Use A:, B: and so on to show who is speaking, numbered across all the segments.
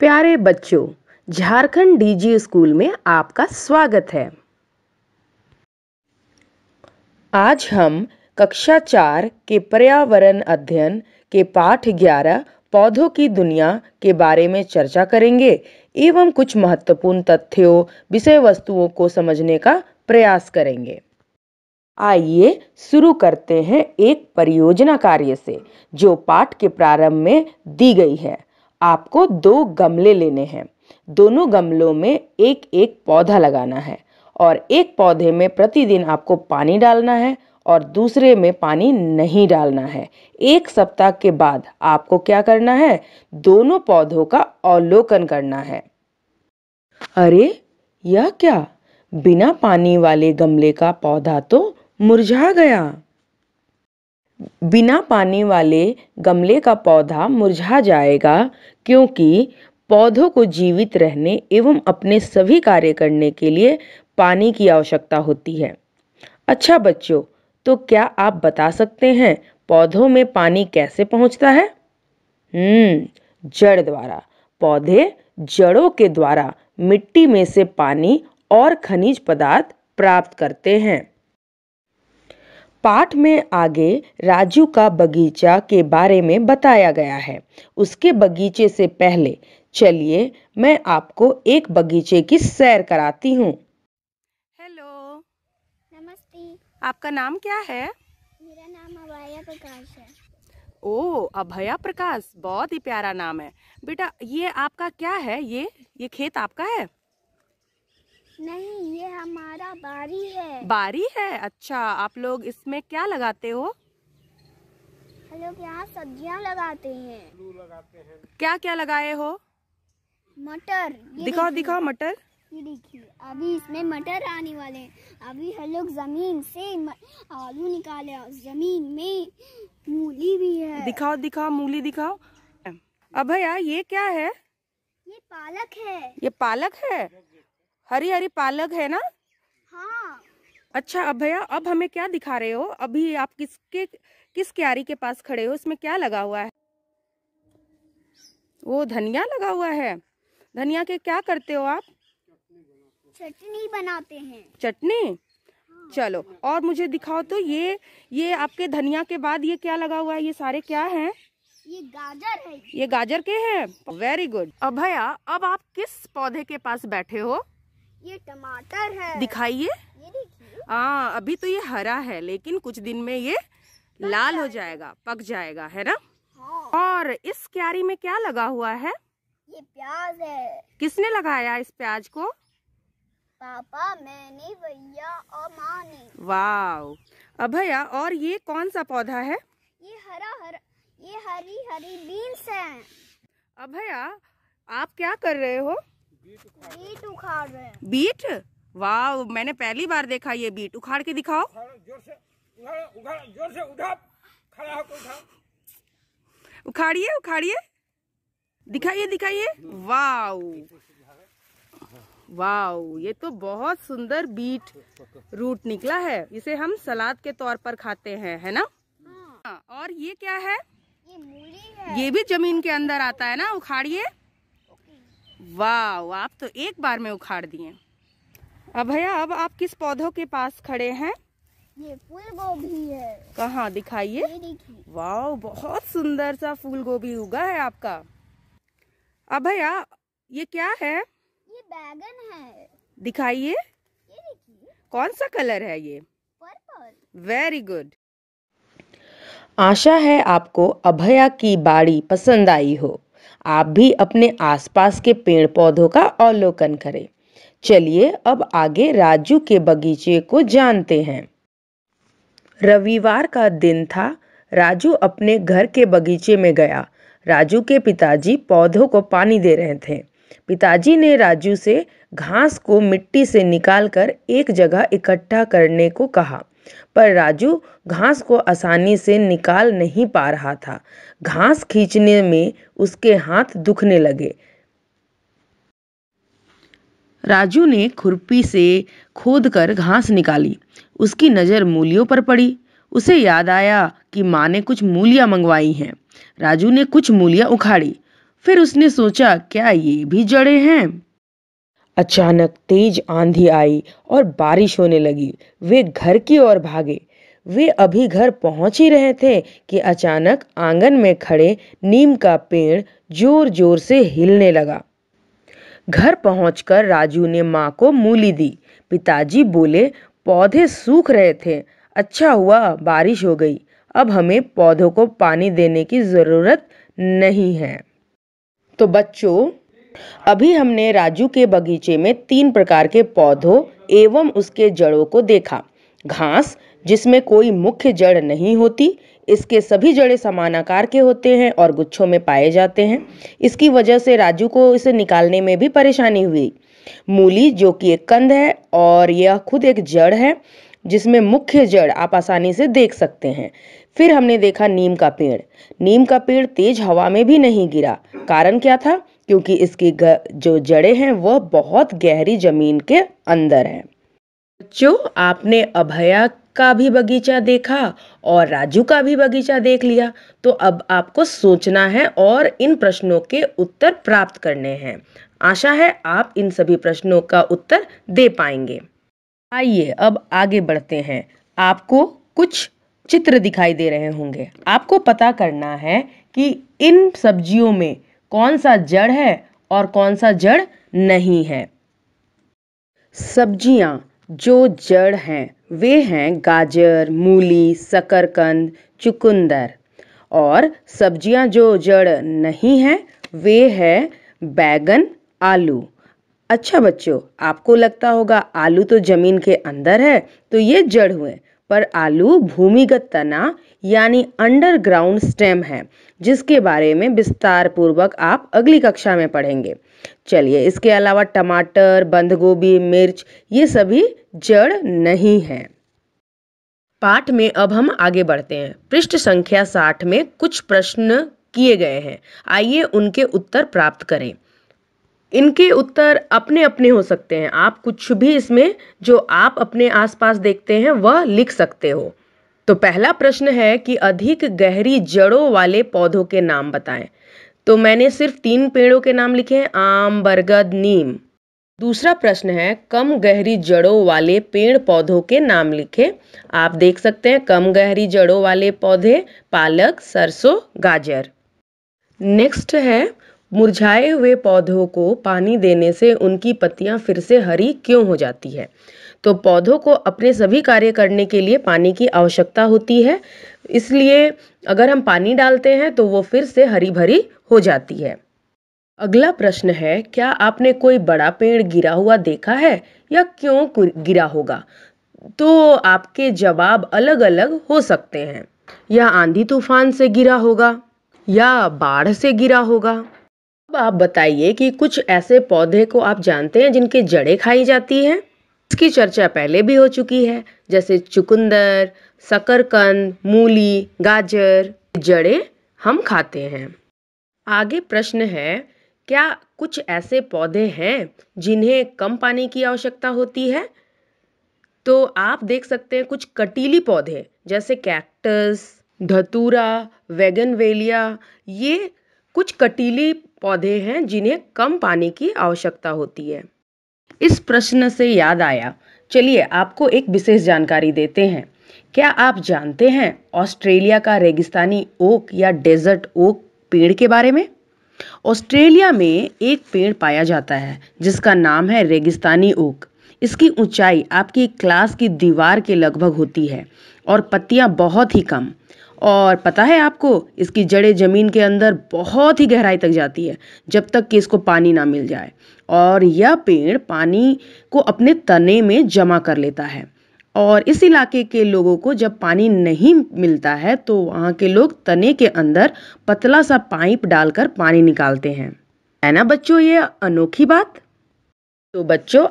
A: प्यारे बच्चों Jharkhand DG school में आपका स्वागत है आज हम कक्षा चार के पर्यावरण अध्ययन के पाठ ग्यारह पौधों की दुनिया के बारे में चर्चा करेंगे एवं कुछ महत्वपूर्ण तथ्यों विषय वस्तुओं को समझने का प्रयास करेंगे आइए शुरू करते हैं एक परियोजना कार्य से जो पाठ के प्रारंभ में दी गई है आपको दो गमले लेने हैं दोनों गमलों में एक एक पौधा लगाना है और एक पौधे में प्रतिदिन आपको पानी डालना है और दूसरे में पानी नहीं डालना है एक सप्ताह के बाद आपको क्या करना है दोनों पौधों का अवलोकन करना है अरे यह क्या बिना पानी वाले गमले का पौधा तो मुरझा गया बिना पानी वाले गमले का पौधा मुरझा जाएगा क्योंकि पौधों को जीवित रहने एवं अपने सभी कार्य करने के लिए पानी की आवश्यकता होती है अच्छा बच्चों तो क्या आप बता सकते हैं पौधों में पानी कैसे पहुंचता है हम्म जड़ द्वारा पौधे जड़ों के द्वारा मिट्टी में से पानी और खनिज पदार्थ प्राप्त करते हैं पाठ में आगे राजू का बगीचा के बारे में बताया गया है उसके बगीचे से पहले चलिए मैं आपको एक बगीचे की सैर कराती हूँ हेलो नमस्ते आपका नाम क्या है मेरा नाम अभया प्रकाश है ओ अभया प्रकाश बहुत ही प्यारा नाम है बेटा ये आपका क्या है ये ये खेत आपका है नहीं ये हमारा बारी है बारी है अच्छा आप लोग इसमें क्या लगाते हो हम लोग यहाँ सब्जियाँ लगाते हैं लगाते हैं क्या क्या लगाए हो मटर दिखाओ दिखाओ मटर ये देखिए अभी इसमें मटर आने वाले हैं अभी हम लोग जमीन से आलू निकाले जमीन में मूली भी है दिखाओ दिखाओ मूली दिखाओ अब भैया ये क्या है ये पालक है ये पालक है हरी हरी पालक है ना हाँ अच्छा अब भैया अब हमें क्या दिखा रहे हो अभी आप किसके किस क्यारी के पास खड़े हो इसमें क्या लगा हुआ है वो धनिया लगा हुआ है धनिया के क्या करते हो आप चटनी बनाते हैं चटनी हाँ। चलो और मुझे दिखाओ तो ये ये आपके धनिया के बाद ये क्या लगा हुआ है ये सारे क्या हैं ये गाजर है ये गाजर के हैं वेरी गुड भैया अब आप किस पौधे के पास बैठे हो ये टमाटर है दिखाइए हाँ अभी तो ये हरा है लेकिन कुछ दिन में ये लाल हो जाएगा पक जाएगा है ना हाँ। और इस क्यारी में क्या लगा हुआ है ये प्याज है किसने लगाया इस प्याज को पापा मैंने भैया और माँ ने वाह अभया और ये कौन सा पौधा है ये हरा हरा ये हरी हरी बीन्स है अभया आप क्या कर रहे हो बीट उखाड़ रहे हैं बीट वाह मैंने पहली बार देखा ये बीट उखाड़ के दिखाओ जोर से जोर से उठा खड़ा उखाड़िए उखाड़िए दिखाइए दिखाइए वाओ वाओ ये तो बहुत सुंदर बीट रूट निकला है इसे हम सलाद के तौर पर खाते हैं है ना हाँ। और ये क्या है ये, है। ये भी जमीन के अंदर आता है ना उखाड़िए वाह आप तो एक बार में उखाड़ दिए अब भैया अब आप किस पौधों के पास खड़े हैं ये फूल गोभी है कहाँ दिखाइए वाह बहुत सुंदर सा फूल गोभी उगा है आपका अब भैया ये क्या है ये बैगन है दिखाइए कौन सा कलर है ये पर्पल वेरी गुड आशा है आपको अभया की बाड़ी पसंद आई हो आप भी अपने आसपास के पेड़ पौधों का अवलोकन करें चलिए अब आगे राजू के बगीचे को जानते हैं रविवार का दिन था राजू अपने घर के बगीचे में गया राजू के पिताजी पौधों को पानी दे रहे थे पिताजी ने राजू से घास को मिट्टी से निकालकर एक जगह इकट्ठा करने को कहा पर राजू घास को आसानी से निकाल नहीं पा रहा था घास खींचने में उसके हाथ दुखने लगे राजू ने खुरपी से खोद कर घास निकाली उसकी नज़र मूलियों पर पड़ी उसे याद आया कि माँ ने कुछ मूलियाँ मंगवाई हैं राजू ने कुछ मूलियाँ उखाड़ी फिर उसने सोचा क्या ये भी जड़े हैं अचानक तेज आंधी आई और बारिश होने लगी वे घर की ओर भागे वे अभी घर पहुंच ही रहे थे कि अचानक आंगन में खड़े नीम का पेड़ जोर जोर से हिलने लगा घर पहुंचकर राजू ने माँ को मूली दी पिताजी बोले पौधे सूख रहे थे अच्छा हुआ बारिश हो गई अब हमें पौधों को पानी देने की ज़रूरत नहीं है तो बच्चों अभी हमने राजू के बगीचे में तीन प्रकार के पौधों एवं उसके जड़ों को देखा घास जिसमें कोई मुख्य जड़ नहीं होती इसके सभी जड़े समान आकार के होते हैं और गुच्छों में पाए जाते हैं इसकी वजह से राजू को इसे निकालने में भी परेशानी हुई मूली जो कि एक कंद है और यह खुद एक जड़ है जिसमें मुख्य जड़ आप आसानी से देख सकते हैं फिर हमने देखा नीम का पेड़ नीम का पेड़ तेज हवा में भी नहीं गिरा कारण क्या था क्योंकि इसकी जो जड़ें हैं वह बहुत गहरी ज़मीन के अंदर हैं बच्चों आपने अभया का भी बगीचा देखा और राजू का भी बगीचा देख लिया तो अब आपको सोचना है और इन प्रश्नों के उत्तर प्राप्त करने हैं आशा है आप इन सभी प्रश्नों का उत्तर दे पाएंगे आइए अब आगे बढ़ते हैं आपको कुछ चित्र दिखाई दे रहे होंगे आपको पता करना है कि इन सब्जियों में कौन सा जड़ है और कौन सा जड़ नहीं है सब्जियां जो जड़ हैं वे हैं गाजर मूली शकरकंद चुकंदर और सब्जियां जो जड़ नहीं हैं वे है बैगन आलू अच्छा बच्चों आपको लगता होगा आलू तो ज़मीन के अंदर है तो ये जड़ हुए पर आलू भूमिगत तना यानी अंडरग्राउंड स्टेम है जिसके बारे में विस्तार पूर्वक आप अगली कक्षा में पढ़ेंगे चलिए इसके अलावा टमाटर बंद गोभी मिर्च ये सभी जड़ नहीं हैं पाठ में अब हम आगे बढ़ते हैं पृष्ठ संख्या साठ में कुछ प्रश्न किए गए हैं आइए उनके उत्तर प्राप्त करें इनके उत्तर अपने अपने हो सकते हैं आप कुछ भी इसमें जो आप अपने आसपास देखते हैं वह लिख सकते हो तो पहला प्रश्न है कि अधिक गहरी जड़ों वाले पौधों के नाम बताएं तो मैंने सिर्फ तीन पेड़ों के नाम लिखे हैं आम बरगद नीम दूसरा प्रश्न है कम गहरी जड़ों वाले पेड़ पौधों के नाम लिखे आप देख सकते हैं कम गहरी जड़ों वाले पौधे पालक सरसों गाजर नेक्स्ट है मुरझाए हुए पौधों को पानी देने से उनकी पत्तियां फिर से हरी क्यों हो जाती है तो पौधों को अपने सभी कार्य करने के लिए पानी की आवश्यकता होती है इसलिए अगर हम पानी डालते हैं तो वो फिर से हरी भरी हो जाती है अगला प्रश्न है क्या आपने कोई बड़ा पेड़ गिरा हुआ देखा है या क्यों गिरा होगा तो आपके जवाब अलग अलग हो सकते हैं या आंधी तूफान से गिरा होगा या बाढ़ से गिरा होगा अब आप बताइए कि कुछ ऐसे पौधे को आप जानते हैं जिनके जड़ें खाई जाती हैं इसकी चर्चा पहले भी हो चुकी है जैसे चुकंदर शकरकंद मूली गाजर जड़ें हम खाते हैं आगे प्रश्न है क्या कुछ ऐसे पौधे हैं जिन्हें कम पानी की आवश्यकता होती है तो आप देख सकते हैं कुछ कटीली पौधे जैसे कैक्टस धतूरा वेगनवेलिया ये कुछ कटीली पौधे हैं जिन्हें कम पानी की आवश्यकता होती है इस प्रश्न से याद आया चलिए आपको एक विशेष जानकारी देते हैं क्या आप जानते हैं ऑस्ट्रेलिया का रेगिस्तानी ओक या डेजर्ट ओक पेड़ के बारे में ऑस्ट्रेलिया में एक पेड़ पाया जाता है जिसका नाम है रेगिस्तानी ओक इसकी ऊंचाई आपकी क्लास की दीवार के लगभग होती है और पत्तियां बहुत ही कम और पता है आपको इसकी जड़ें ज़मीन के अंदर बहुत ही गहराई तक जाती है जब तक कि इसको पानी ना मिल जाए और यह पेड़ पानी को अपने तने में जमा कर लेता है और इस इलाके के लोगों को जब पानी नहीं मिलता है तो वहाँ के लोग तने के अंदर पतला सा पाइप डालकर पानी निकालते हैं है ना बच्चों ये अनोखी बात तो बच्चों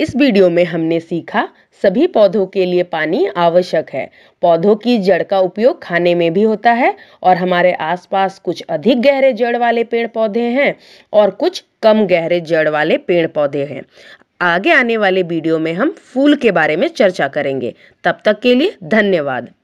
A: इस वीडियो में हमने सीखा सभी पौधों के लिए पानी आवश्यक है पौधों की जड़ का उपयोग खाने में भी होता है और हमारे आसपास कुछ अधिक गहरे जड़ वाले पेड़ पौधे हैं और कुछ कम गहरे जड़ वाले पेड़ पौधे हैं आगे आने वाले वीडियो में हम फूल के बारे में चर्चा करेंगे तब तक के लिए धन्यवाद